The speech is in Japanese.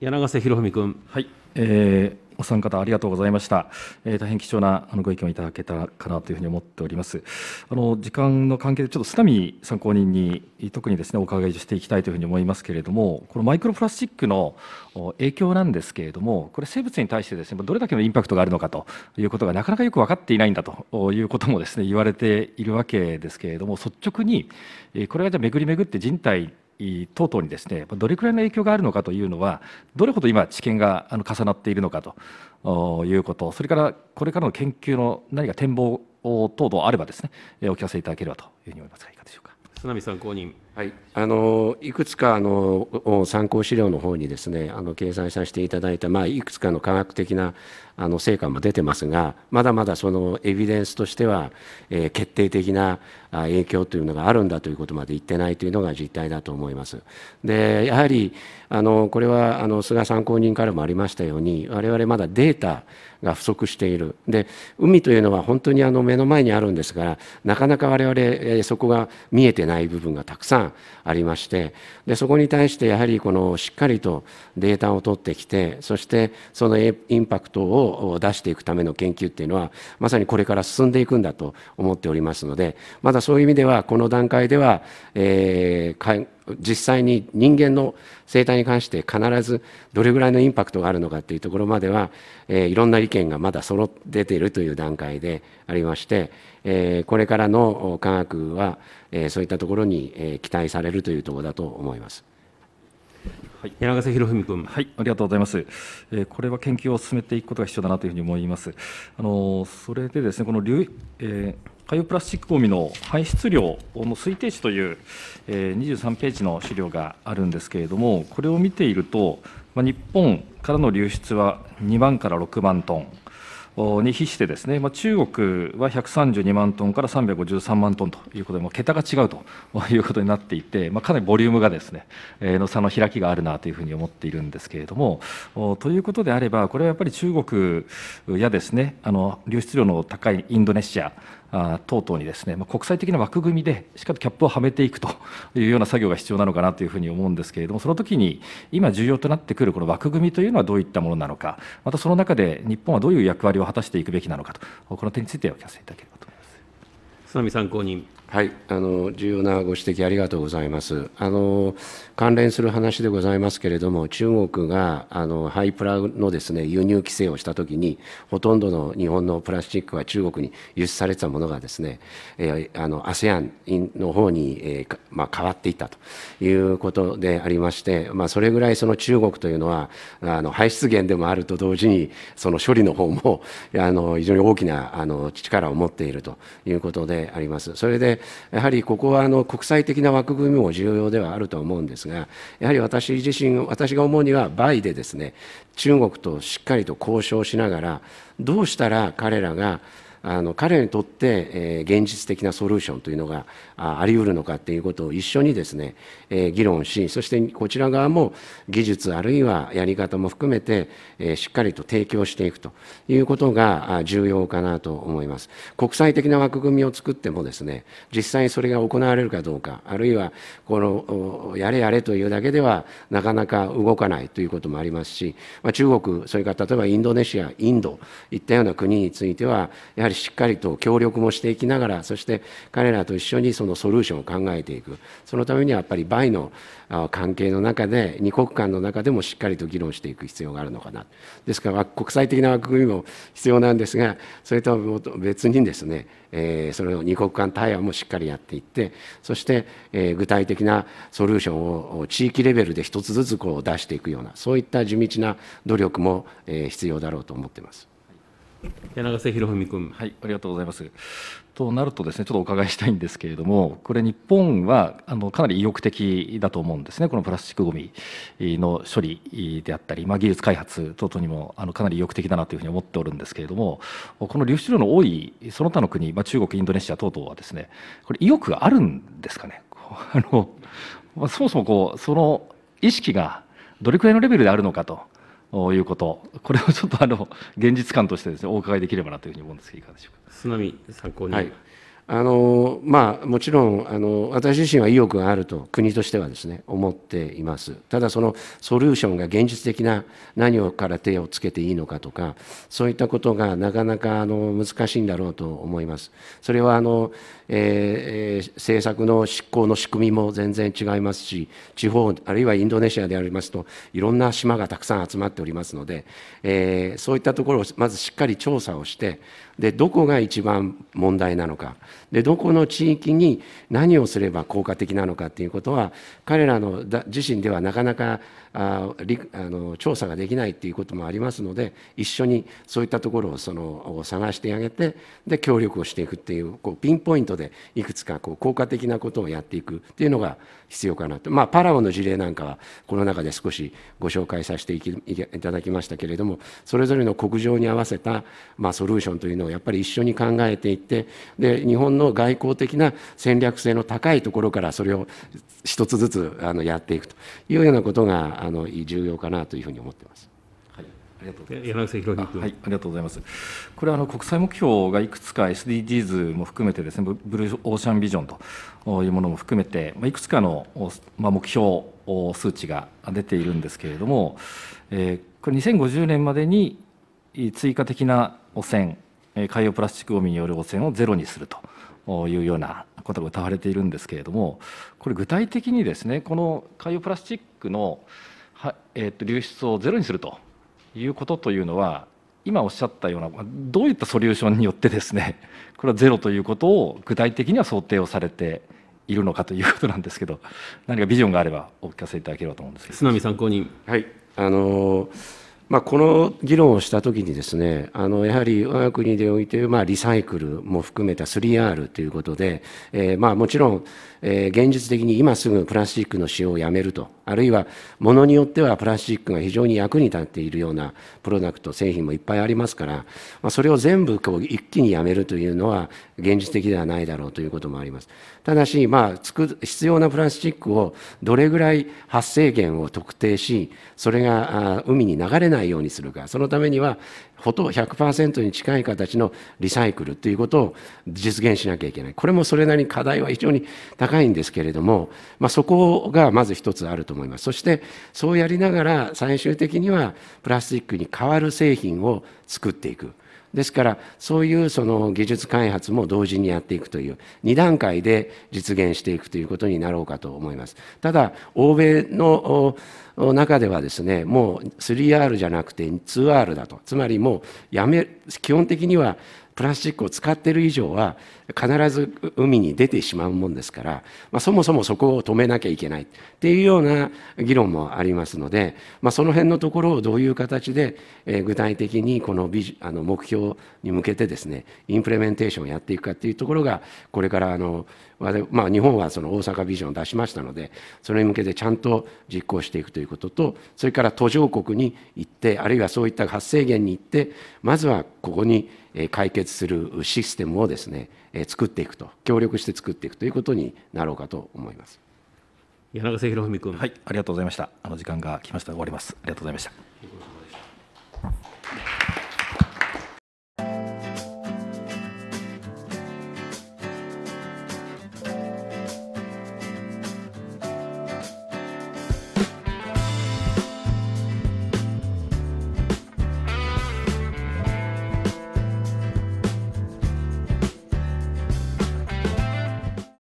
柳瀬博文君、はいえー、お三方ありがとうございました、えー、大変貴重なあのご意見をいただけたかなというふうに思っておりますあの時間の関係でちょっと津波参考人に特にですねお伺いしていきたいというふうに思いますけれどもこのマイクロプラスチックの影響なんですけれどもこれ生物に対してですねどれだけのインパクトがあるのかということがなかなかよく分かっていないんだということもですね言われているわけですけれども率直にこれがじゃあ巡り巡って人体等々にですねどれくらいの影響があるのかというのはどれほど今知見が重なっているのかということそれからこれからの研究の何か展望等々あればですねお聞かせいただければというふうに思いますがいかがでしょうか。砂見参考人はい、あのいくつかあの参考資料の方にですねあの掲載させていただいた、まあ、いくつかの科学的なあの成果も出てますがまだまだそのエビデンスとしては、えー、決定的な影響というのがあるんだということまで言ってないというのが実態だと思います。でやはりあのこれはあの菅参考人からもありましたように我々まだデータが不足しているで海というのは本当にあの目の前にあるんですがなかなか我々、そこが見えてない部分がたくさんありましてでそこに対してやはりこのしっかりとデータを取ってきてそしてそのインパクトを出していくための研究っていうのはまさにこれから進んでいくんだと思っておりますのでまだそういう意味ではこの段階では、えー、実際に人間の生態に関して必ずどれぐらいのインパクトがあるのかっていうところまでは、えー、いろんな意見がまだ揃っているという段階でありまして、えー、これからの科学は、えー、そういったところに、え期待されるというところだと思います。柳瀬博文君、はい、ありがとうございます、えー、これは研究を進めていくことが必要だなというふうに思います。あのそれでですねこの流、えー海洋プラスチックごみの排出量の推定値という、えー、23ページの資料があるんですけれども、これを見ていると、まあ、日本からの流出は2万から6万トン、に比してですね、まあ、中国は132万トンから353万トンということで、まあ、桁が違うと いうことになっていて、まあ、かなりボリュームがですね、えー、の差の開きがあるなというふうに思っているんですけれどもということであればこれはやっぱり中国やですねあの流出量の高いインドネシア等々にですね、まあ、国際的な枠組みでしっかりキャップをはめていくと いうような作業が必要なのかなというふうに思うんですけれどもその時に今重要となってくるこの枠組みというのはどういったものなのかまたその中で日本はどういう役割を果たしていくべきなのかとこの点についてお聞かせいただければと思います。津波参考人はい、あの重要なご指摘ありがとうございます。あの関連する話でございますけれども、中国があのハイプラのですね輸入規制をしたときに、ほとんどの日本のプラスチックは中国に輸出されてたものがですね、えー、あの ASEAN の方に、えー、まあ、変わっていったということでありまして、まあ、それぐらいその中国というのはあの排出源でもあると同時に、その処理の方もあの非常に大きなあの力を持っているということであります。それでやはりここはあの国際的な枠組みも重要ではあると思うんですが、やはり私自身、私が思うには倍でですね、中国としっかりと交渉しながら、どうしたら彼らがあの彼にとって、えー、現実的なソリューションというのがああり得るのかということを一緒にですね、えー、議論しそしてこちら側も技術あるいはやり方も含めて、えー、しっかりと提供していくということが重要かなと思います国際的な枠組みを作ってもですね実際にそれが行われるかどうかあるいはこのやれやれというだけではなかなか動かないということもありますし、まあ、中国それから例えばインドネシアインドいったような国についてはやはりしっかりと協力もしていきながら、そして彼らと一緒にそのソリューションを考えていく、そのためにはやっぱりバイの関係の中で、2国間の中でもしっかりと議論していく必要があるのかな、ですから国際的な枠組みも必要なんですが、それとは別にですね、えその2国間対話もしっかりやっていって、そして、え具体的なソリューションを地域レベルで一つずつこう出していくような、そういった地道な努力も、え必要だろうと思っています。柳瀬博文君、はい、ありがとうございますとなるとですねちょっとお伺いしたいんですけれどもこれ日本はあのかなり意欲的だと思うんですねこのプラスチックごみの処理であったり、まあ、技術開発等々にもあのかなり意欲的だなというふうに思っておるんですけれどもこの流出量の多いその他の国、まあ、中国インドネシア等々はですねこれ意欲があるんですかねあの、まあ、そもそもこうその意識がどれくらいのレベルであるのかということこれをちょっとあの現実感としてですねお伺いできればなというふうに思うんですけどいかがでしょうか。津波参考に、はいあのまあ、もちろんあの私自身は意欲があると国としてはですね思っていますただそのソリューションが現実的な何をから手をつけていいのかとかそういったことがなかなかあの難しいんだろうと思いますそれはあの、えー、政策の執行の仕組みも全然違いますし地方あるいはインドネシアでありますといろんな島がたくさん集まっておりますので、えー、そういったところをまずしっかり調査をしてでどこが一番問題なのかでどこの地域に何をすれば効果的なのかっていうことは彼らの自身ではなかなかああの調査ができないっていうこともありますので一緒にそういったところをその探してあげてで協力をしていくっていうこうピンポイントでいくつかこう効果的なことをやっていくっていうのが必要かなと、まあ、パラオの事例なんかはこの中で少しご紹介させていただきましたけれどもそれぞれの国情に合わせた、まあ、ソリューションというのをやっぱり一緒に考えていってで日本本の外交的な戦略性の高いところからそれを一つずつあのやっていくというようなことがあの重要かなというふうに思っています。君、はい、ありがとうございます。これあの国際目標がいくつか SDGs も含めてですね、ブルーオーシャンビジョンというものも含めて、まあ、いくつかの、まあ、目標数値が出ているんですけれども、えー、これ2050年までに追加的な汚染、海洋プラスチックごみによる汚染をゼロにすると。いうようなことが歌われているんですけれどもこれ具体的にですねこの海洋プラスチックの、はえと流出をゼロにするということというのは今おっしゃったようなどういったソリューションによってですね これはゼロということを具体的には想定をされているのかということなんですけど何かビジョンがあればお聞かせいただければと思うんですけど。津波参考人はいあのーまあ、この議論をしたときにですねあのやはり我が国でおいて、まあ、リサイクルも含めた 3R ということで、えーまあ、もちろんえ現実的に今すぐプラスチックの使用をやめると、あるいはものによってはプラスチックが非常に役に立っているようなプロダクト、製品もいっぱいありますから、まあ、それを全部こう一気にやめるというのは現実的ではないだろうということもあります。ただし、まあ、必要なプラスチックをどれぐらい発生源を特定し、それが海に流れないようにするか、そのためにはほと100%に近い形のリサイクルということを実現しなきゃいけない。これもそれなりに課題は非常に高いいんですけれども、まあ、そこがまず一つあると思いますそしてそうやりながら最終的にはプラスチックに代わる製品を作っていくですからそういうその技術開発も同時にやっていくという2段階で実現していくということになろうかと思いますただ欧米の中ではですねもう 3R じゃなくて 2R だとつまりもうやめ基本的にはプラスチックを使っている以上は必ず海に出てしまうもんですから、まあ、そもそもそこを止めなきゃいけないっていうような議論もありますので、まあ、その辺のところをどういう形で、え具体的にこのビジあの目標に向けてですねインプレメンテーションをやっていくかっていうところがこれからあの、まあ、日本はその大阪ビジョンを出しましたのでそれに向けてちゃんと実行していくというということとそれから途上国に行ってあるいはそういった発生源に行ってまずはここに解決するシステムをですね作っていくと協力して作っていくということになろうかと思います柳瀬博文君はいありがとうございましたあの時間が来ました終わりますありがとうございました